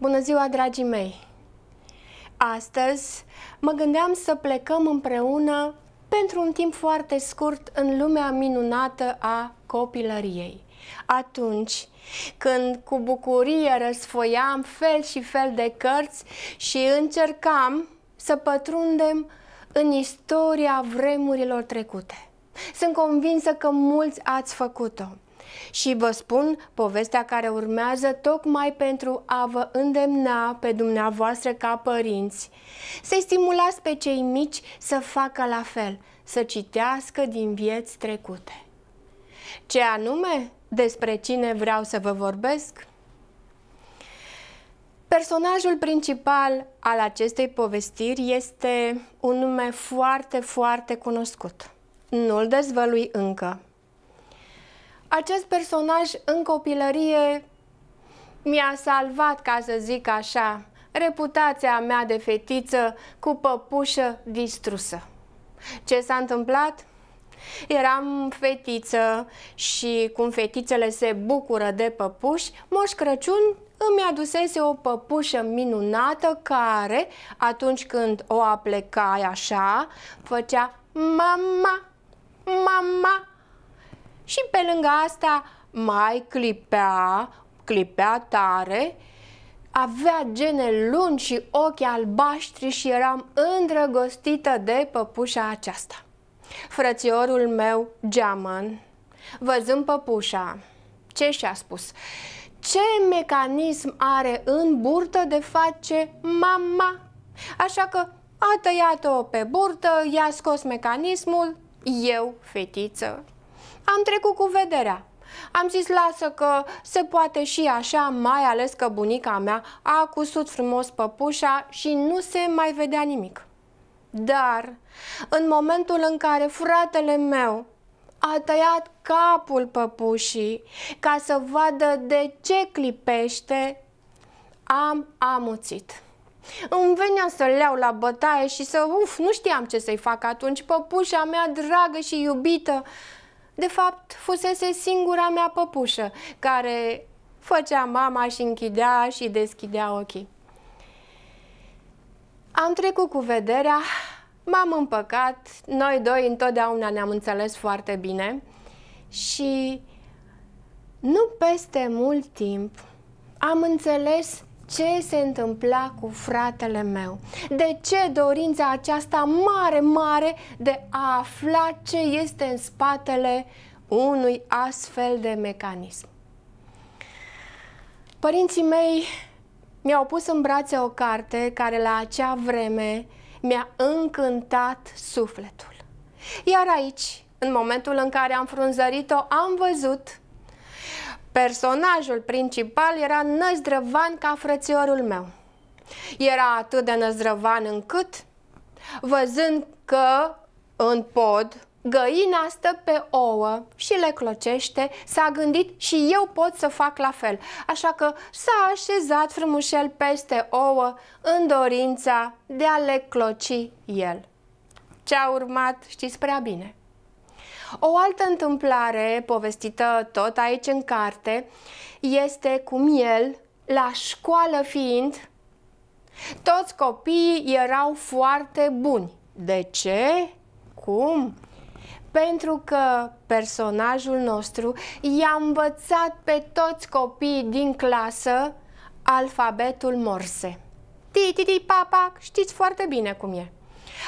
Bună ziua, dragii mei! Astăzi mă gândeam să plecăm împreună pentru un timp foarte scurt în lumea minunată a copilăriei. Atunci când cu bucurie răsfoiam fel și fel de cărți și încercam să pătrundem în istoria vremurilor trecute. Sunt convinsă că mulți ați făcut-o. Și vă spun povestea care urmează tocmai pentru a vă îndemna pe dumneavoastră ca părinți. Să-i stimulați pe cei mici să facă la fel, să citească din vieți trecute. Ce anume? Despre cine vreau să vă vorbesc? Personajul principal al acestei povestiri este un nume foarte, foarte cunoscut. Nu-l dezvălui încă acest personaj în copilărie mi-a salvat, ca să zic așa, reputația mea de fetiță cu păpușă distrusă. Ce s-a întâmplat? Eram fetiță și cum fetițele se bucură de păpuși, Moș Crăciun îmi adusese o păpușă minunată care, atunci când o aplecai așa, făcea mama, mama, și pe lângă asta mai clipea, clipea tare, avea gene lungi și ochi albaștri și eram îndrăgostită de păpușa aceasta. Frățiorul meu, geamăn, văzând păpușa, ce și-a spus? Ce mecanism are în burtă de face mama? Așa că a tăiat-o pe burtă, i-a scos mecanismul, eu, fetiță, am trecut cu vederea. Am zis, lasă că se poate și așa, mai ales că bunica mea a cusut frumos păpușa și nu se mai vedea nimic. Dar, în momentul în care fratele meu a tăiat capul păpușii ca să vadă de ce clipește, am amuțit. Îmi venea să-l la bătaie și să, uf, nu știam ce să-i fac atunci. Păpușa mea dragă și iubită de fapt, fusese singura mea păpușă, care făcea mama și închidea și deschidea ochii. Am trecut cu vederea, m-am împăcat, noi doi întotdeauna ne-am înțeles foarte bine și nu peste mult timp am înțeles ce se întâmpla cu fratele meu. De ce dorința aceasta mare, mare de a afla ce este în spatele unui astfel de mecanism. Părinții mei mi-au pus în brațe o carte care la acea vreme mi-a încântat sufletul. Iar aici, în momentul în care am frunzărit-o, am văzut Personajul principal era năzdrăvan ca frățiorul meu. Era atât de năzdrăvan încât, văzând că în pod găina stă pe ouă și le clocește, s-a gândit și eu pot să fac la fel. Așa că s-a așezat frumușel peste ouă în dorința de a le cloci el. Ce a urmat știți prea bine. O altă întâmplare povestită tot aici în carte este cum el, la școală fiind, toți copiii erau foarte buni. De ce? Cum? Pentru că personajul nostru i-a învățat pe toți copiii din clasă alfabetul morse. Ti, ti, ti, papac, știți foarte bine cum e.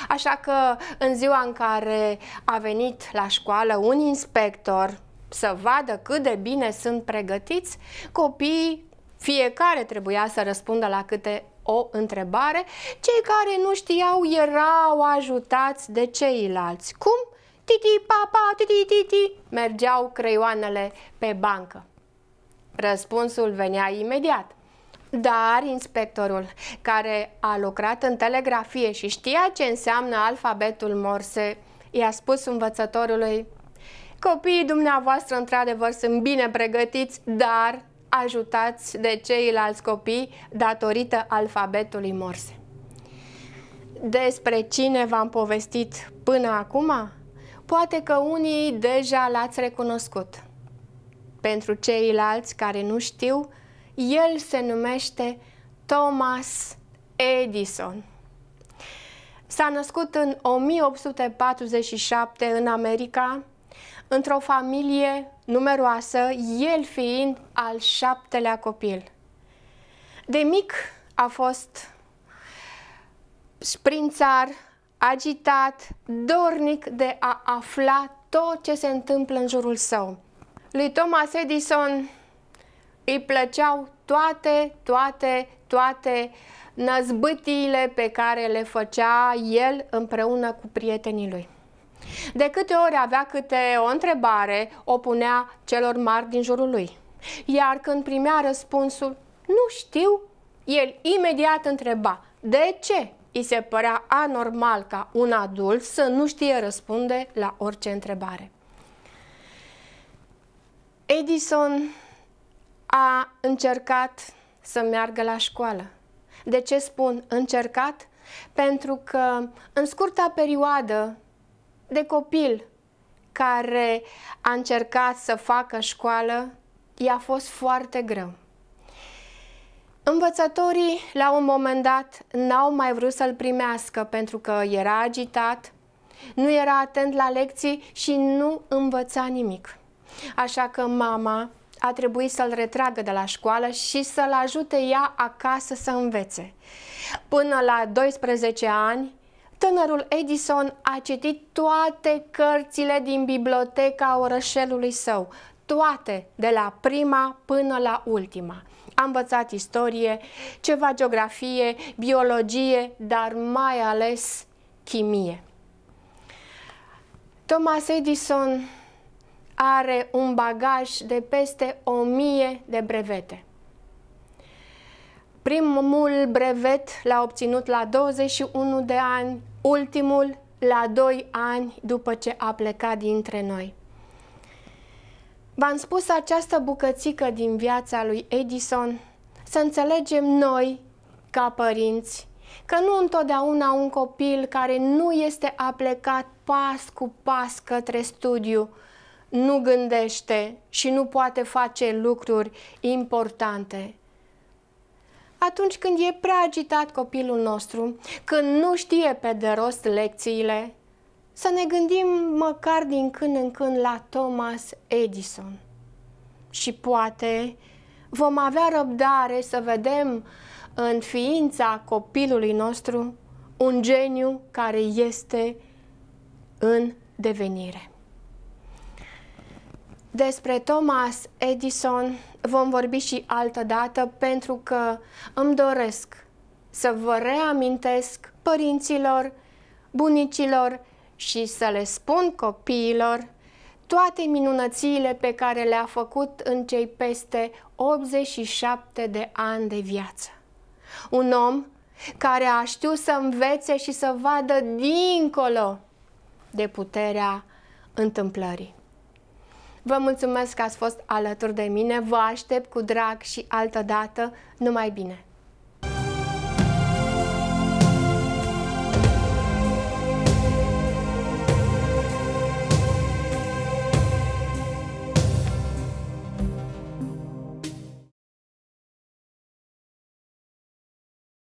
Așa că în ziua în care a venit la școală un inspector să vadă cât de bine sunt pregătiți, copiii fiecare trebuia să răspundă la câte o întrebare. Cei care nu știau erau ajutați de ceilalți. Cum? Titi, papa, titi, titi, mergeau creioanele pe bancă. Răspunsul venea imediat. Dar inspectorul care a lucrat în telegrafie și știa ce înseamnă alfabetul Morse, i-a spus învățătorului Copiii dumneavoastră într-adevăr sunt bine pregătiți, dar ajutați de ceilalți copii datorită alfabetului Morse. Despre cine v-am povestit până acum? Poate că unii deja l-ați recunoscut. Pentru ceilalți care nu știu, el se numește Thomas Edison. S-a născut în 1847 în America, într-o familie numeroasă, el fiind al șaptelea copil. De mic a fost sprințar, agitat, dornic de a afla tot ce se întâmplă în jurul său. Lui Thomas Edison îi plăceau toate, toate, toate năzbâtiile pe care le făcea el împreună cu prietenii lui. De câte ori avea câte o întrebare, o punea celor mari din jurul lui. Iar când primea răspunsul, nu știu, el imediat întreba, de ce? Îi se părea anormal ca un adult să nu știe răspunde la orice întrebare. Edison a încercat să meargă la școală. De ce spun încercat? Pentru că în scurta perioadă de copil care a încercat să facă școală, i-a fost foarte greu. Învățătorii, la un moment dat, n-au mai vrut să-l primească pentru că era agitat, nu era atent la lecții și nu învăța nimic. Așa că mama a trebuit să-l retragă de la școală și să-l ajute ea acasă să învețe. Până la 12 ani, tânărul Edison a citit toate cărțile din biblioteca orășelului său, toate, de la prima până la ultima. A învățat istorie, ceva geografie, biologie, dar mai ales chimie. Thomas Edison are un bagaj de peste 1000 de brevete. Primul brevet l-a obținut la 21 de ani, ultimul la 2 ani după ce a plecat dintre noi. V-am spus această bucățică din viața lui Edison să înțelegem noi, ca părinți, că nu întotdeauna un copil care nu este aplecat pas cu pas către studiu nu gândește și nu poate face lucruri importante. Atunci când e prea agitat copilul nostru, când nu știe pe de rost lecțiile, să ne gândim măcar din când în când la Thomas Edison. Și poate vom avea răbdare să vedem în ființa copilului nostru un geniu care este în devenire. Despre Thomas Edison vom vorbi și altă dată pentru că îmi doresc să vă reamintesc părinților, bunicilor și să le spun copiilor toate minunățile pe care le-a făcut în cei peste 87 de ani de viață. Un om care a știut să învețe și să vadă dincolo de puterea întâmplării. Vă mulțumesc că ați fost alături de mine, vă aștept cu drag și altă dată. Numai bine!